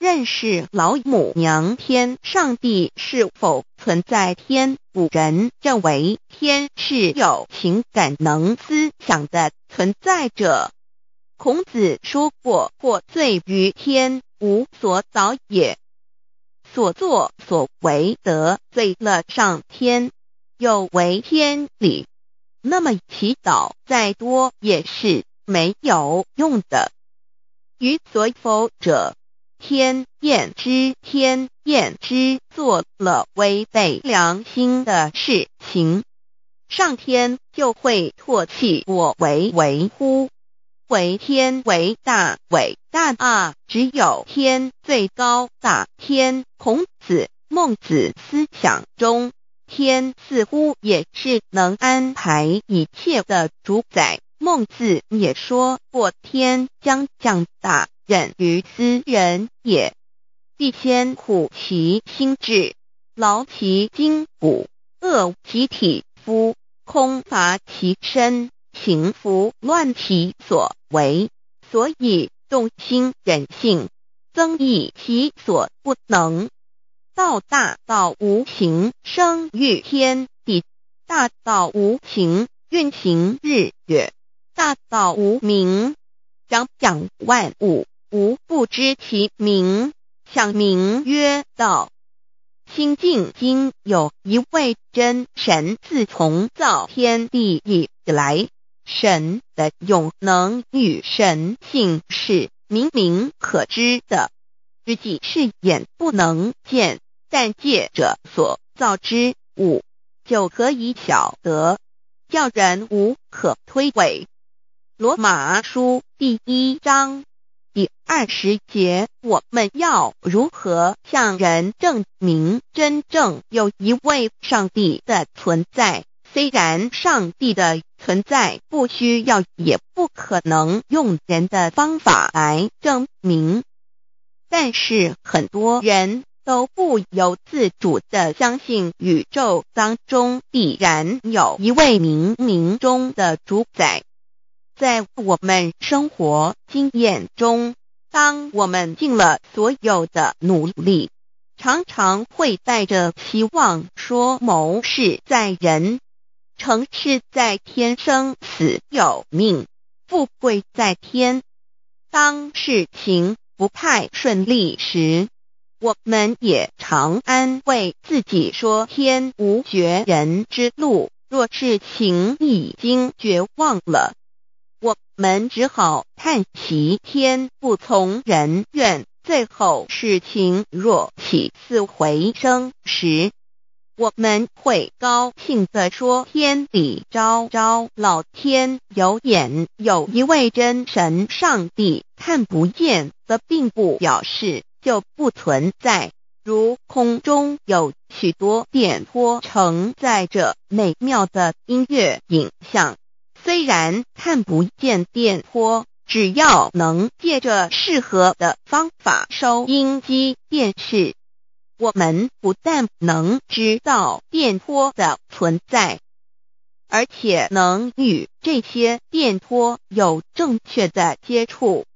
认识老母娘天，上帝是否存在？天，古人认为天是有情感、能思想的存在者。孔子说过：“过罪于天，无所早也。”所作所为，得罪了上天，有违天理。那么祈祷再多也是没有用的。于所否者。天厌之，天厌之，做了违背良心的事情，上天就会唾弃我，为为乎？为天为大，伟大啊！只有天最高大。天，孔子、孟子思想中，天似乎也是能安排一切的。主宰。孟子也说过，天将降大。忍于斯人也，必先苦其心志，劳其筋骨，饿其体肤，空乏其身，行拂乱其所为，所以动心忍性，增益其所不能。道大，道无形，生育天地；大道无形，运行日月；大道无名，长养万物。吾不知其名，想名曰道。清净经有一位真神自从造天地以来，神的永能与神性是明明可知的，知己是眼不能见，但借者所造之物就可以晓得，叫人无可推诿。罗马书第一章。二十节，我们要如何向人证明真正有一位上帝的存在？虽然上帝的存在不需要也不可能用人的方法来证明，但是很多人都不由自主地相信宇宙当中必然有一位冥冥中的主宰，在我们生活经验中。当我们尽了所有的努力，常常会带着期望说：“谋事在人，成事在天，生死有命，富贵在天。”当事情不太顺利时，我们也常安慰自己说：“天无绝人之路。”若是情已经绝望了。我们只好叹息天不从人愿。最后事情若起死回生时，我们会高兴地说：天理昭昭，老天有眼。有一位真神上帝看不见则并不表示就不存在。如空中有许多电波，承载着美妙的音乐影像。虽然看不见电波，只要能借着适合的方法收音机、电视，我们不但能知道电波的存在，而且能与这些电波有正确的接触。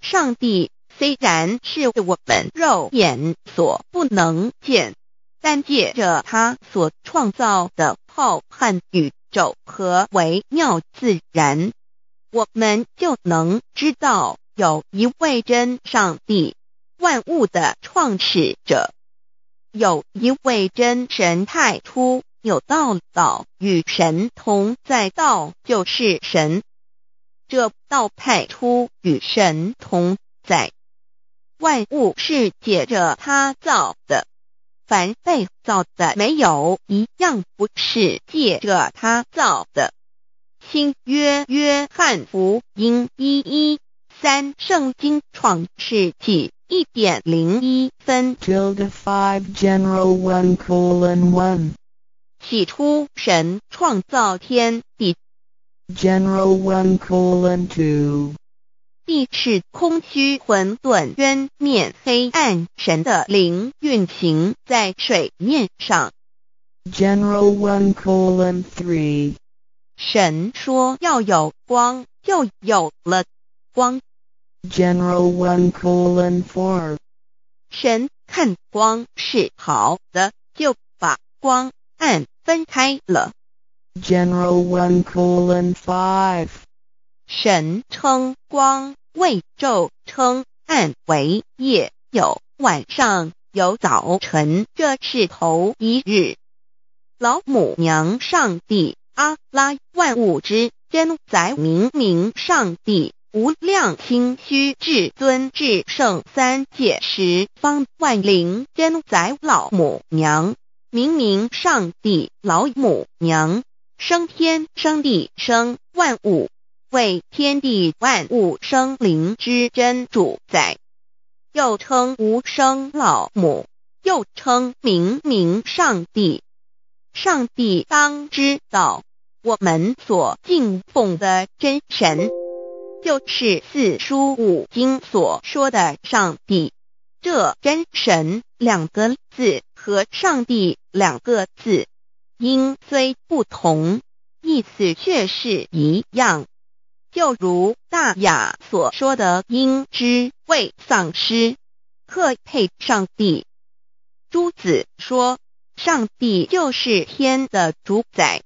上帝虽然是我们肉眼所不能见，但借着他所创造的浩瀚宇和为妙自然？我们就能知道有一位真上帝，万物的创始者，有一位真神太初有道道与神同在道，就是神。这道派出与神同在，万物是借着他造的。凡被造的没有一样不是借着他造的。新约约翰福音一一三圣经创世纪一点零一分。起初神创造天地。是空虚混沌渊面黑暗神的灵运行在水面上。General one colon three，神说要有光，就有了光。General one colon four，神看光是好的，就把光暗分开了。General one colon five，神称光。未昼称暗为夜，有晚上有早晨，这是头一日。老母娘，上帝，阿拉，万物之真宰，明明上帝，无量清虚至尊至圣三界十方万灵真宰，老母娘，明明上帝，老母娘，生天生地生万物。为天地万物生灵之真主宰，又称无生老母，又称明明上帝。上帝当知道，我们所敬奉的真神，就是四书五经所说的上帝。这真神两个字和上帝两个字，音虽不同，意思却是一样。就如《大雅》所说的“因之未丧失”，克配上帝。诸子说，上帝就是天的主宰。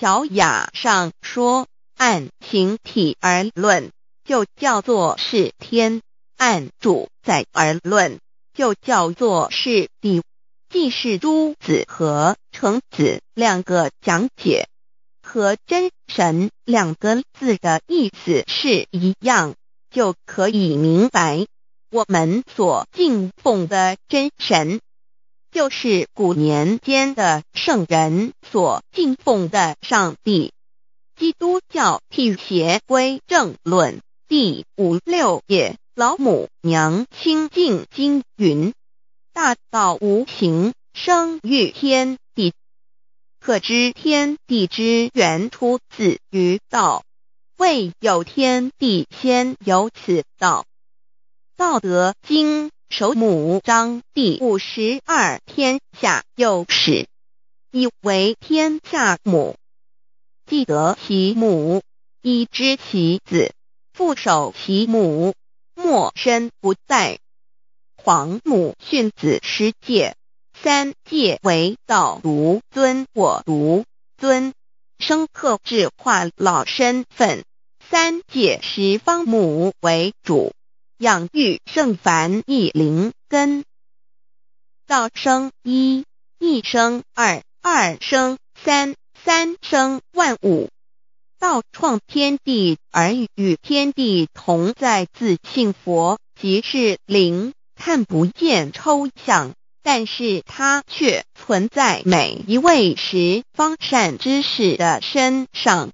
《小雅》上说，按形体而论，就叫做是天；按主宰而论，就叫做是地。既是诸子和程子两个讲解。和真神两个字的意思是一样，就可以明白我们所敬奉的真神，就是古年间的圣人所敬奉的上帝。基督教辟邪归正论第五六页，老母娘清净经云：大道无形，生育天。可知天地之源出自于道，未有天地先有此道。《道德经》首母章第五十二：天下有始，以为天下母。既得其母，以知其子；父守其母，莫身不在。黄母训子十戒。三界为道，尊我，尊生克智化老身份。三界十方母为主，养育圣凡异灵根。道生一，一生二，二生三，三生万物。道创天地而与天地同在，自性佛即是灵，看不见抽象。但是它却存在每一位十方善知识的身上。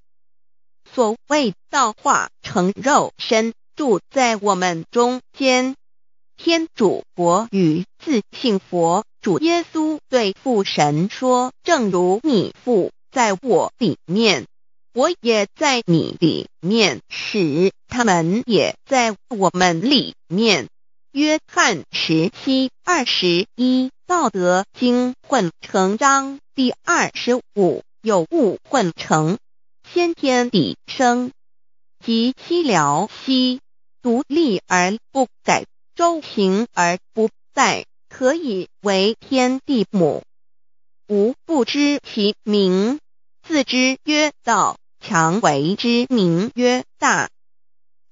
所谓造化成肉身，住在我们中间。天主佛与自信佛主耶稣对父神说：“正如你父在我里面，我也在你里面，使他们也在我们里面。”约翰十七二十一，《道德经》混成章第二十五，有物混成，先天地生，即其辽兮，独立而不改，周行而不殆，可以为天地母。吾不知其名，自知曰道，强为之名曰大。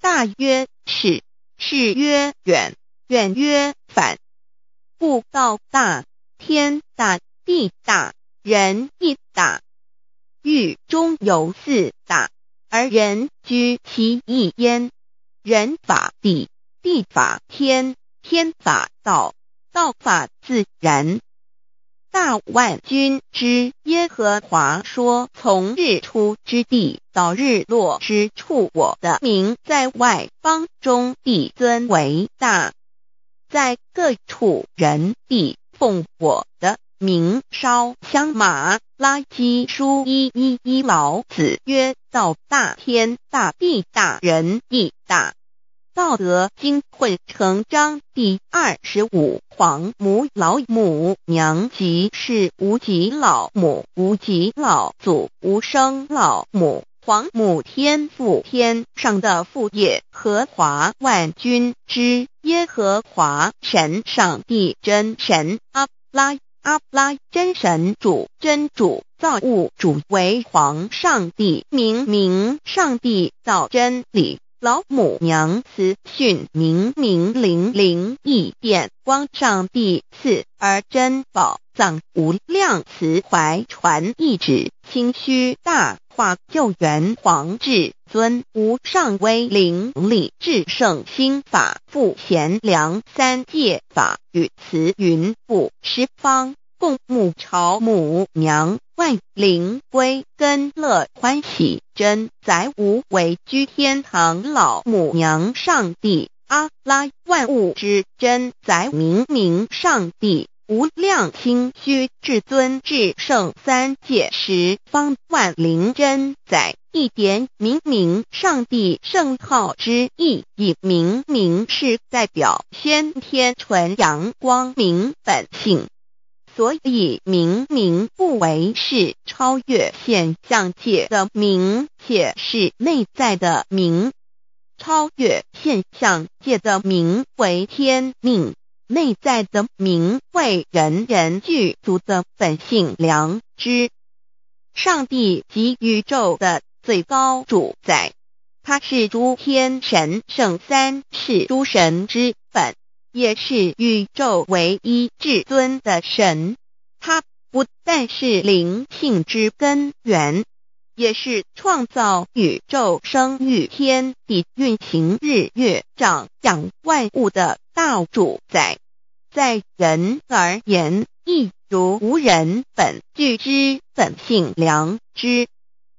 大曰是，是曰远。远曰反，故道大，天大，地大，人亦大。狱中有四大，而人居其一焉。人法地，地法天，天法道，道法自然。大万军之耶和华说，从日出之地到日落之处，我的名在外邦中必尊为大。在各处人地奉火的明烧香马垃圾书一一一老子曰：道大天大地大人亦大。《道德经》混成章第二十五。黄母老母娘即是无极老母无极老祖无生老母。皇母天父，天上的父业和华万军之耶和华神，上帝真神阿布拉阿布拉真神主真主造物主为皇上帝明明上帝造真理老母娘慈训明明灵灵异变光上帝赐而珍宝藏无量慈怀传一旨清虚大。化救援皇至尊，无上威灵力，至圣心法，复贤良，三界法与慈云，布十方共母朝母娘，万灵归根乐欢喜，真载无为居天堂，老母娘，上帝阿拉万物之真载明明上帝。无量心虚，至尊至圣三界十方万灵真载一点明明上帝圣号之意，以明明是代表先天纯阳光明本性，所以明明不为是超越现象界的明，且是内在的明，超越现象界的明为天命。内在的名为人人具足的本性良知，上帝及宇宙的最高主宰，他是诸天神圣三世诸神之本，也是宇宙唯一至尊的神。他不但是灵性之根源。也是创造宇宙、生育天、地运行、日月长养万物的大主宰。在人而言，亦如无人本具之本性良知。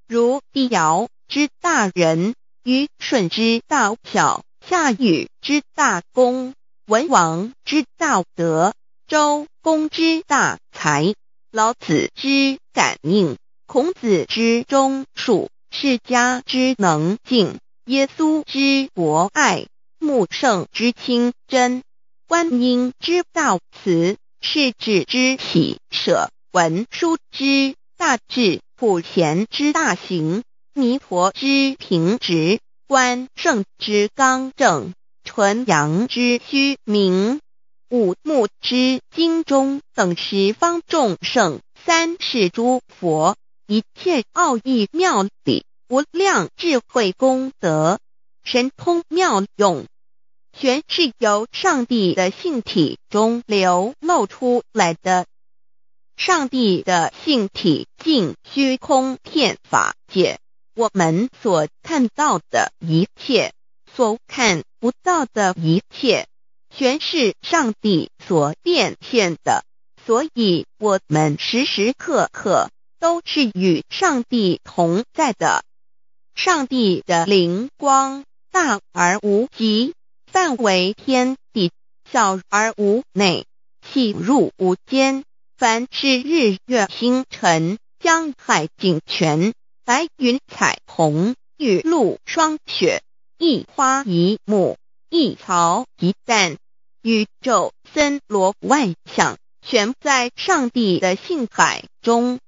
如帝尧之大仁，于舜之大巧，夏禹之大功，文王之道德，周公之大才，老子之感应。孔子之忠恕，释家之能敬，耶稣之博爱，穆圣之清真，观音之道慈，是指之喜舍，文殊之大智，普贤之大行，弥陀之平直，观圣之刚正，纯阳之虚明，五目之精忠等十方众圣，三世诸佛。一切奥义妙理、无量智慧功德、神通妙用，全是由上帝的性体中流露出来的。上帝的性体尽虚空遍法界，我们所看到的一切、所看不到的一切，全是上帝所变现的。所以，我们时时刻刻。都是与上帝同在的。上帝的灵光大而无极，范围天地；小而无内，细入无间。凡是日月星辰、江海井泉、白云彩虹、雨露霜雪，一花一木，一草一蛋，宇宙森罗万象，全在上帝的性海中。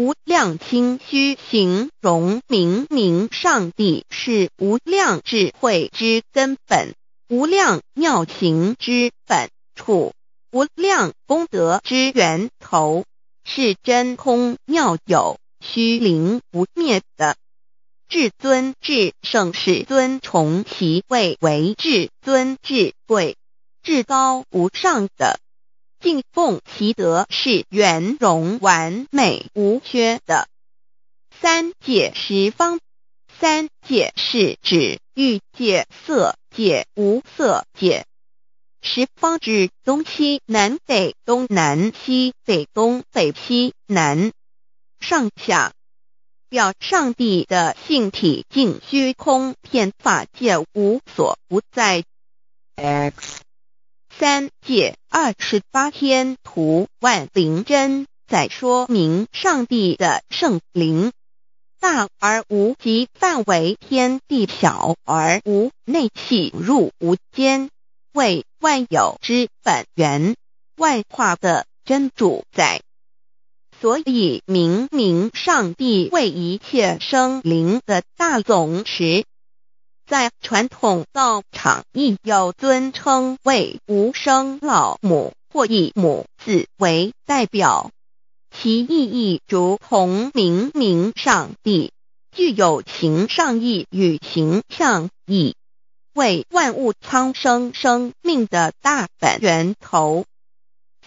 无量清虚形容明明，上帝是无量智慧之根本，无量妙行之本处，无量功德之源头，是真空妙有、虚灵不灭的至尊至圣始尊，崇其位为至尊至贵、至高无上的。净奉其德是圆融完美无缺的。三界十方。三界是指欲界、色界、无色界。十方指东西南北东南西北东北西南上下。表上帝的性体净虚空遍法界无所不在。X 三界二十八天，图万灵真，在说明上帝的圣灵，大而无极，范围天地；小而无内气，入无间，为万有之本源，万化的真主宰。所以明明上帝为一切生灵的大总持。在传统道场义有尊称谓无生老母或义母子为代表，其意义如同明明上帝，具有形上义与形象义，为万物苍生生命的大本源头。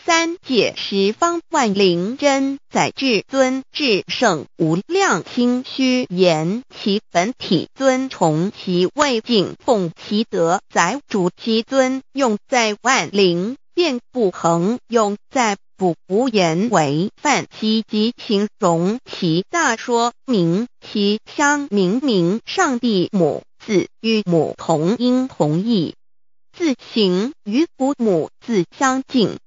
三界十方万灵真载至尊至圣无量心虚言，其本体尊崇其位，境奉其德，载主其尊，用在万灵，便不恒用在不无言为犯其其情容，其大说明其相，明明上帝母子与母同音同义，字形与父母字相近。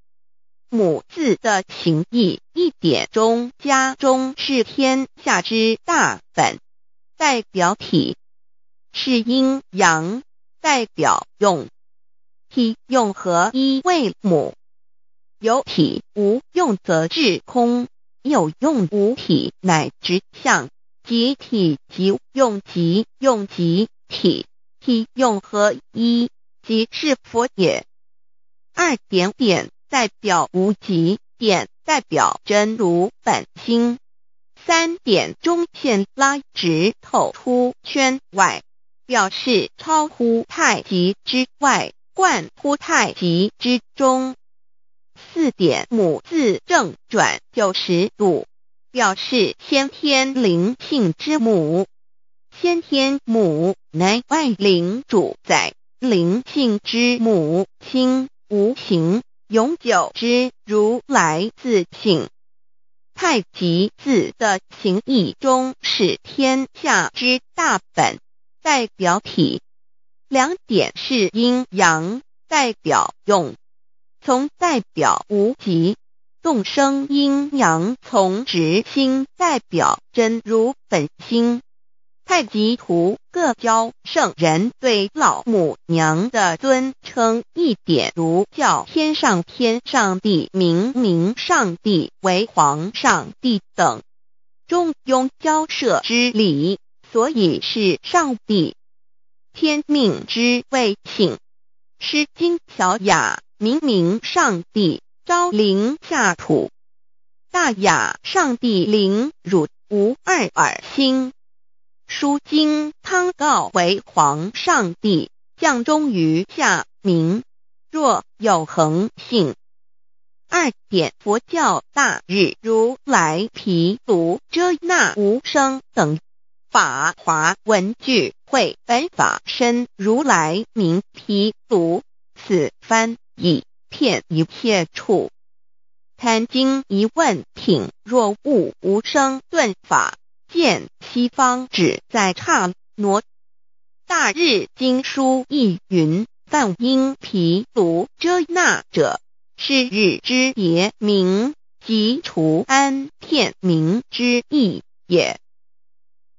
母字的形义，一点中家中是天下之大本，代表体，是阴阳，代表用，体用合一为母。有体无用则至空，有用无体乃直相，即体即用即用即体，体用合一即是佛也。二点点。代表无极点，代表真如本心。三点中线拉直，透出圈外，表示超乎太极之外，贯乎太极之中。四点母字正转九十度，表示先天灵性之母，先天母乃外灵主宰，灵性之母心无形。永久之如来自性太极字的形意中，是天下之大本，代表体。两点是阴阳，代表用。从代表无极，动生阴阳，从直心代表真如本心。太极图各教圣人对老母娘的尊称，一点如叫天上天上帝，明明上帝为皇上，帝等中庸交涉之礼，所以是上帝天命之谓请，《诗经小雅》明明上帝昭灵下土，《大雅》上帝灵汝无二而心。书经，汤告为皇上帝，降忠于下民。若有恒性。二典，佛教大日如来毗卢遮那无生等法华文具会本法身如来名毗卢，此番以片一切处，谈经一问品，若悟无声顿法。见西方只在刹挪大日经书一云，但因毗卢遮那者，是日之也明，即除安片明之意也。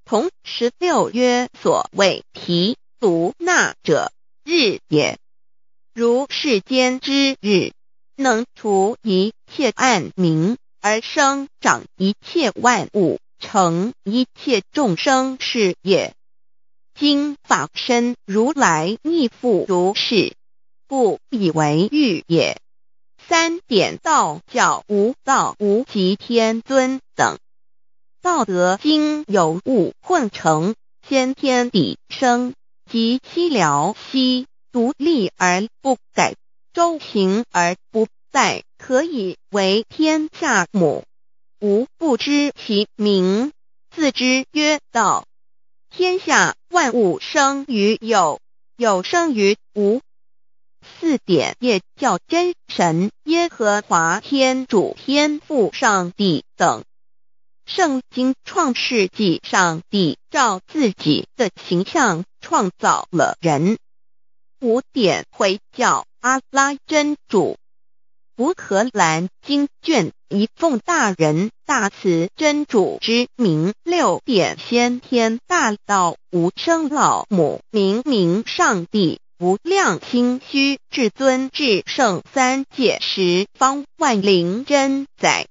同十六曰，所谓毗卢那者，日也。如世间之日，能除一切暗明，而生长一切万物。成一切众生是也。今法身如来逆复如是，故以为欲也。三点道教无道无极天尊等，《道德经》有物混成，先天地生，及七辽兮，独立而不改，周行而不殆，可以为天下母。无不知其名，自知曰道。天下万物生于有，有生于无。四点也叫真神，耶和华天主、天父、上帝等。圣经创世纪，上帝照自己的形象创造了人。五点会叫阿拉真主。无可兰经卷，一奉大人，大慈真主之名，六点先天大道，无生老母，明明上帝，无量心虚，至尊至圣，三界十方万灵真载。